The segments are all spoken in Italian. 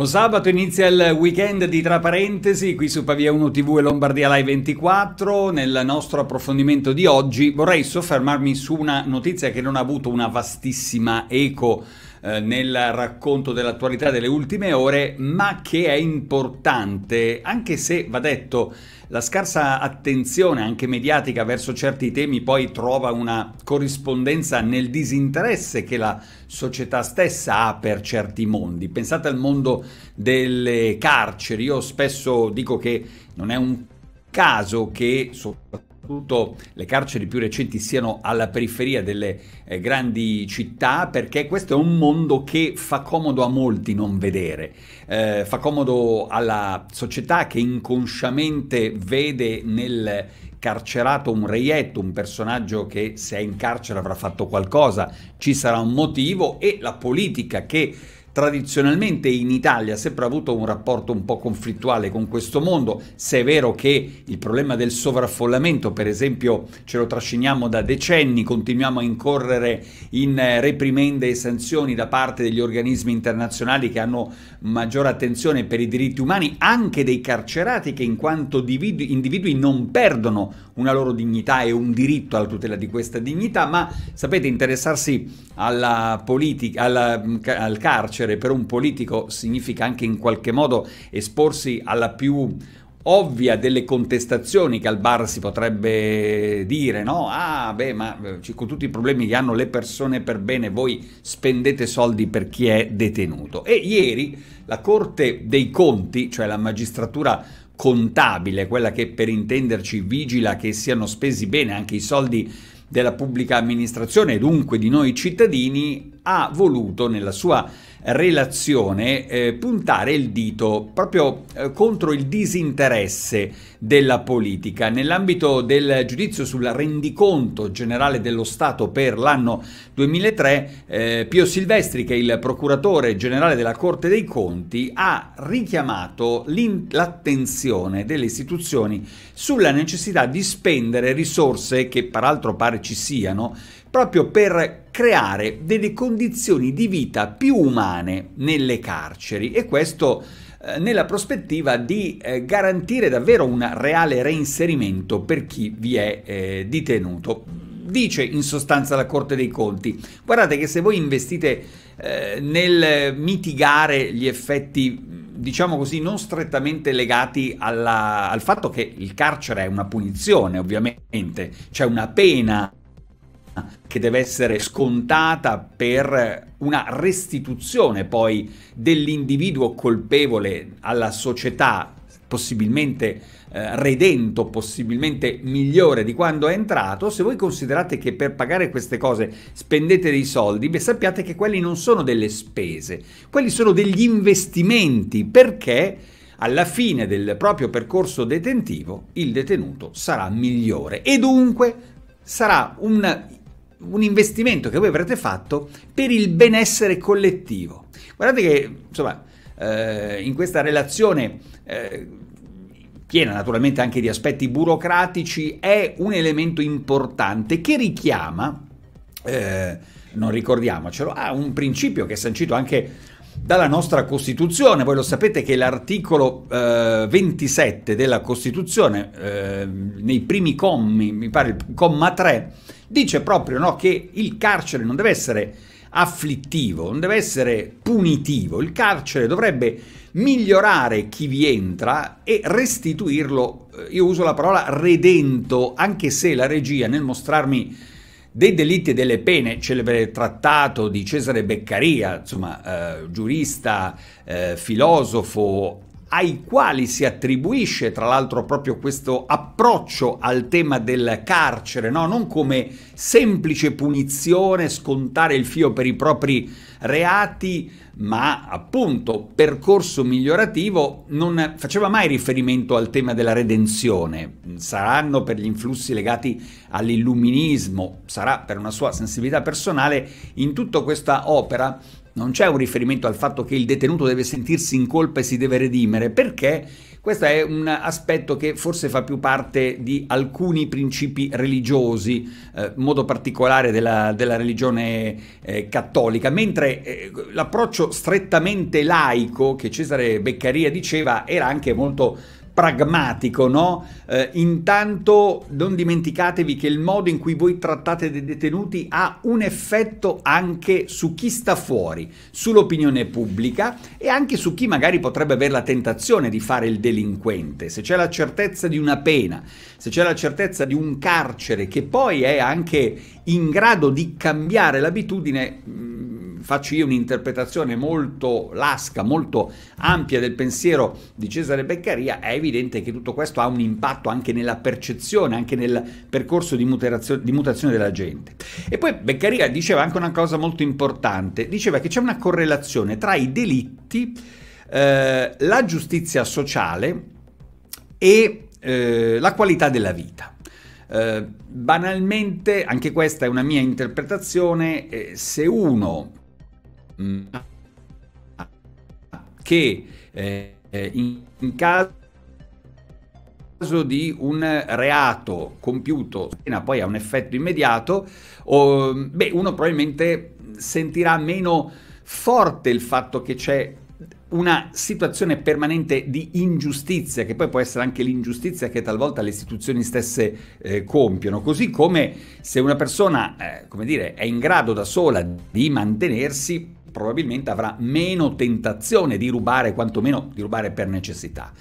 O sabato inizia il weekend di tra parentesi qui su Pavia 1 TV e Lombardia Live 24. Nel nostro approfondimento di oggi vorrei soffermarmi su una notizia che non ha avuto una vastissima eco eh, nel racconto dell'attualità delle ultime ore, ma che è importante, anche se va detto la scarsa attenzione anche mediatica verso certi temi poi trova una corrispondenza nel disinteresse che la società stessa ha per certi mondi. Pensate al mondo delle carceri, io spesso dico che non è un caso che soprattutto soprattutto le carceri più recenti siano alla periferia delle eh, grandi città, perché questo è un mondo che fa comodo a molti non vedere, eh, fa comodo alla società che inconsciamente vede nel carcerato un reietto, un personaggio che se è in carcere avrà fatto qualcosa, ci sarà un motivo e la politica che tradizionalmente in Italia ha sempre avuto un rapporto un po' conflittuale con questo mondo, se è vero che il problema del sovraffollamento, per esempio, ce lo trasciniamo da decenni, continuiamo a incorrere in eh, reprimende e sanzioni da parte degli organismi internazionali che hanno maggiore attenzione per i diritti umani, anche dei carcerati che in quanto individui non perdono una loro dignità e un diritto alla tutela di questa dignità, ma sapete interessarsi alla politica, alla, mm, al carcere per un politico significa anche in qualche modo esporsi alla più ovvia delle contestazioni che al bar si potrebbe dire, no? Ah, beh, ma eh, con tutti i problemi che hanno le persone per bene, voi spendete soldi per chi è detenuto. E ieri la Corte dei Conti, cioè la magistratura contabile, quella che per intenderci vigila che siano spesi bene anche i soldi della pubblica amministrazione e dunque di noi cittadini, ha voluto nella sua relazione eh, puntare il dito proprio eh, contro il disinteresse della politica. Nell'ambito del giudizio sul rendiconto generale dello Stato per l'anno 2003, eh, Pio Silvestri, che è il procuratore generale della Corte dei Conti, ha richiamato l'attenzione delle istituzioni sulla necessità di spendere risorse che peraltro pare ci siano proprio per creare delle condizioni di vita più umane nelle carceri e questo eh, nella prospettiva di eh, garantire davvero un reale reinserimento per chi vi è eh, detenuto. Dice in sostanza la Corte dei Conti, guardate che se voi investite nel mitigare gli effetti diciamo così, non strettamente legati alla, al fatto che il carcere è una punizione, ovviamente, c'è una pena che deve essere scontata per una restituzione poi dell'individuo colpevole alla società possibilmente eh, redento, possibilmente migliore di quando è entrato, se voi considerate che per pagare queste cose spendete dei soldi, beh, sappiate che quelli non sono delle spese, quelli sono degli investimenti, perché alla fine del proprio percorso detentivo il detenuto sarà migliore e dunque sarà un un investimento che voi avrete fatto per il benessere collettivo. Guardate che, insomma, eh, in questa relazione... Eh, piena naturalmente anche di aspetti burocratici, è un elemento importante che richiama eh, non ricordiamocelo, a un principio che è sancito anche dalla nostra Costituzione. Voi lo sapete che l'articolo eh, 27 della Costituzione, eh, nei primi commi, mi pare il comma 3, dice proprio no, che il carcere non deve essere afflittivo, non deve essere punitivo, il carcere dovrebbe migliorare chi vi entra e restituirlo, eh, io uso la parola redento, anche se la regia nel mostrarmi dei delitti e delle pene, celebre trattato di Cesare Beccaria, insomma, eh, giurista, eh, filosofo, ai quali si attribuisce tra l'altro proprio questo approccio al tema del carcere, no? non come semplice punizione, scontare il fio per i propri reati, ma appunto percorso migliorativo, non faceva mai riferimento al tema della redenzione. Saranno per gli influssi legati all'illuminismo, sarà per una sua sensibilità personale, in tutta questa opera non c'è un riferimento al fatto che il detenuto deve sentirsi in colpa e si deve redimere, perché questo è un aspetto che forse fa più parte di alcuni principi religiosi, in eh, modo particolare della, della religione eh, cattolica, mentre eh, l'approccio strettamente laico che Cesare Beccaria diceva era anche molto pragmatico, no? Eh, intanto non dimenticatevi che il modo in cui voi trattate dei detenuti ha un effetto anche su chi sta fuori, sull'opinione pubblica e anche su chi magari potrebbe avere la tentazione di fare il delinquente. Se c'è la certezza di una pena, se c'è la certezza di un carcere che poi è anche in grado di cambiare l'abitudine, mm, faccio io un'interpretazione molto lasca, molto ampia del pensiero di Cesare Beccaria, è evidente che tutto questo ha un impatto anche nella percezione, anche nel percorso di, di mutazione della gente. E poi Beccaria diceva anche una cosa molto importante, diceva che c'è una correlazione tra i delitti, eh, la giustizia sociale e eh, la qualità della vita. Eh, banalmente, anche questa è una mia interpretazione, eh, se uno che eh, eh, in, in caso di un reato compiuto poi ha un effetto immediato, oh, beh, uno probabilmente sentirà meno forte il fatto che c'è una situazione permanente di ingiustizia, che poi può essere anche l'ingiustizia che talvolta le istituzioni stesse eh, compiono, così come se una persona, eh, come dire, è in grado da sola di mantenersi, probabilmente avrà meno tentazione di rubare, quantomeno di rubare per necessità.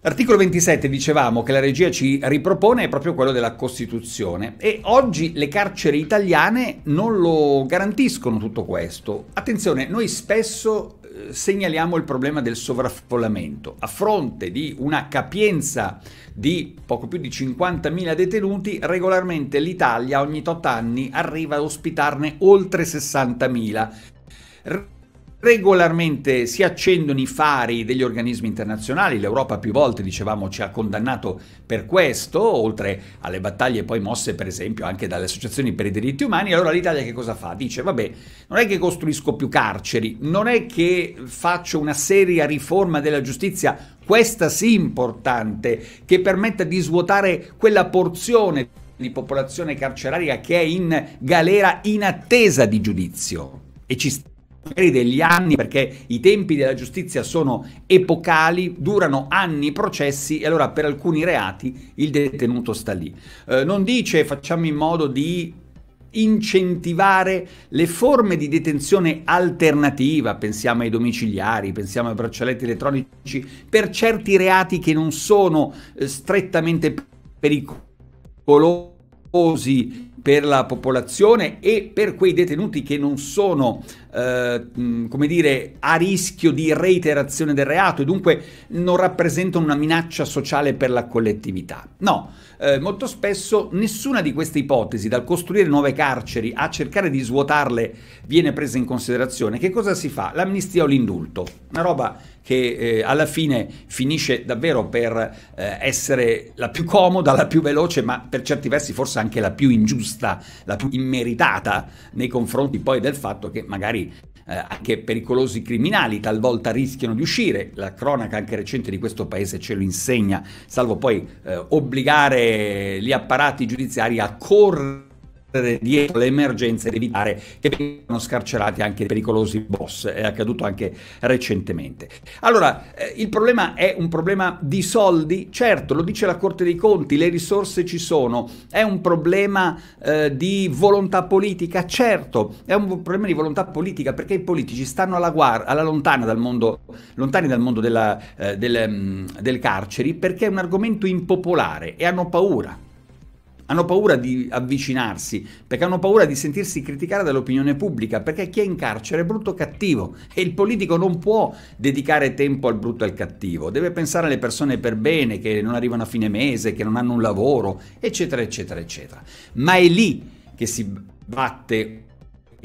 L'articolo 27, dicevamo, che la regia ci ripropone è proprio quello della Costituzione e oggi le carceri italiane non lo garantiscono tutto questo. Attenzione, noi spesso eh, segnaliamo il problema del sovraffollamento. A fronte di una capienza di poco più di 50.000 detenuti, regolarmente l'Italia ogni tot anni arriva a ospitarne oltre 60.000. Regolarmente si accendono i fari degli organismi internazionali, l'Europa più volte, dicevamo, ci ha condannato per questo, oltre alle battaglie poi mosse per esempio anche dalle associazioni per i diritti umani, allora l'Italia che cosa fa? Dice, vabbè, non è che costruisco più carceri, non è che faccio una seria riforma della giustizia, questa sì importante, che permetta di svuotare quella porzione di popolazione carceraria che è in galera in attesa di giudizio. E ci sta magari degli anni perché i tempi della giustizia sono epocali, durano anni i processi e allora per alcuni reati il detenuto sta lì. Eh, non dice facciamo in modo di incentivare le forme di detenzione alternativa, pensiamo ai domiciliari, pensiamo ai braccialetti elettronici, per certi reati che non sono eh, strettamente pericolosi per la popolazione e per quei detenuti che non sono, eh, come dire, a rischio di reiterazione del reato e dunque non rappresentano una minaccia sociale per la collettività. No, eh, molto spesso nessuna di queste ipotesi, dal costruire nuove carceri a cercare di svuotarle, viene presa in considerazione. Che cosa si fa? L'amnistia o l'indulto? Una roba che eh, alla fine finisce davvero per eh, essere la più comoda, la più veloce, ma per certi versi forse anche la più ingiusta giusta, la più immeritata nei confronti poi del fatto che magari eh, anche pericolosi criminali talvolta rischiano di uscire, la cronaca anche recente di questo paese ce lo insegna, salvo poi eh, obbligare gli apparati giudiziari a correre dietro le emergenze ed evitare che vengano scarcerati anche i pericolosi boss, è accaduto anche recentemente. Allora, eh, il problema è un problema di soldi, certo, lo dice la Corte dei Conti, le risorse ci sono, è un problema eh, di volontà politica, certo, è un problema di volontà politica perché i politici stanno alla, guarda, alla lontana dal mondo, lontani dal mondo della, eh, del, mm, del carceri perché è un argomento impopolare e hanno paura hanno paura di avvicinarsi, perché hanno paura di sentirsi criticare dall'opinione pubblica, perché chi è in carcere è brutto o cattivo e il politico non può dedicare tempo al brutto e al cattivo, deve pensare alle persone per bene, che non arrivano a fine mese, che non hanno un lavoro, eccetera, eccetera, eccetera. Ma è lì che si batte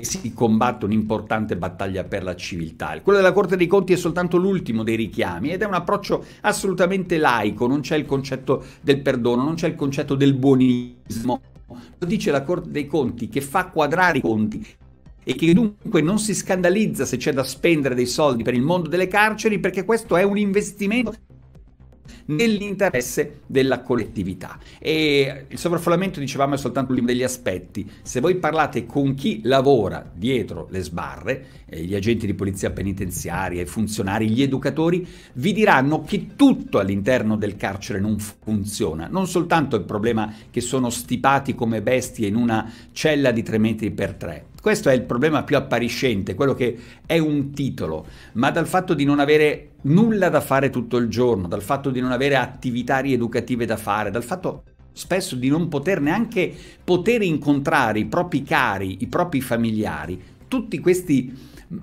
si combatte un'importante battaglia per la civiltà. Quello della Corte dei Conti è soltanto l'ultimo dei richiami ed è un approccio assolutamente laico, non c'è il concetto del perdono, non c'è il concetto del buonismo. Lo dice la Corte dei Conti che fa quadrare i conti e che dunque non si scandalizza se c'è da spendere dei soldi per il mondo delle carceri perché questo è un investimento nell'interesse della collettività. E il sovraffollamento, dicevamo, è soltanto uno degli aspetti. Se voi parlate con chi lavora dietro le sbarre, eh, gli agenti di polizia penitenziaria, i funzionari, gli educatori, vi diranno che tutto all'interno del carcere non funziona. Non soltanto il problema che sono stipati come bestie in una cella di 3 metri per 3, questo è il problema più appariscente, quello che è un titolo, ma dal fatto di non avere nulla da fare tutto il giorno, dal fatto di non avere attività rieducative da fare, dal fatto spesso di non poter neanche poter incontrare i propri cari, i propri familiari, tutti questi,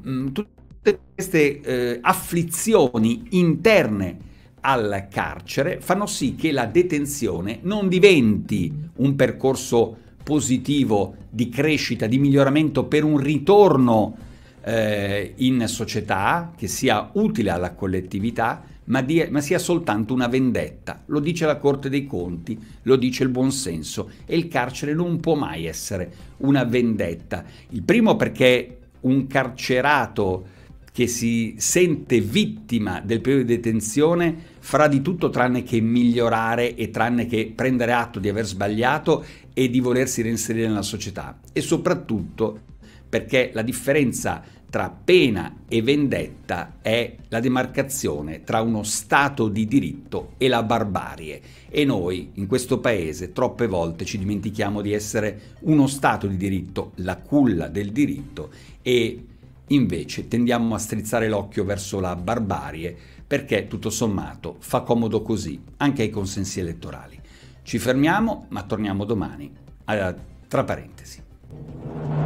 mm, tutte queste eh, afflizioni interne al carcere fanno sì che la detenzione non diventi un percorso positivo di crescita, di miglioramento per un ritorno eh, in società che sia utile alla collettività, ma, di, ma, sia soltanto una vendetta. Lo dice la Corte dei Conti, lo dice il buonsenso e il carcere non può mai essere una vendetta. Il primo perché un carcerato che si sente vittima del periodo di detenzione farà di tutto tranne che migliorare e tranne che prendere atto di aver sbagliato e di volersi reinserire nella società. E soprattutto perché la differenza tra pena e vendetta è la demarcazione tra uno Stato di diritto e la barbarie. E noi in questo Paese troppe volte ci dimentichiamo di essere uno Stato di diritto, la culla del diritto, e Invece tendiamo a strizzare l'occhio verso la barbarie perché tutto sommato fa comodo così anche ai consensi elettorali. Ci fermiamo ma torniamo domani. Allora, tra parentesi.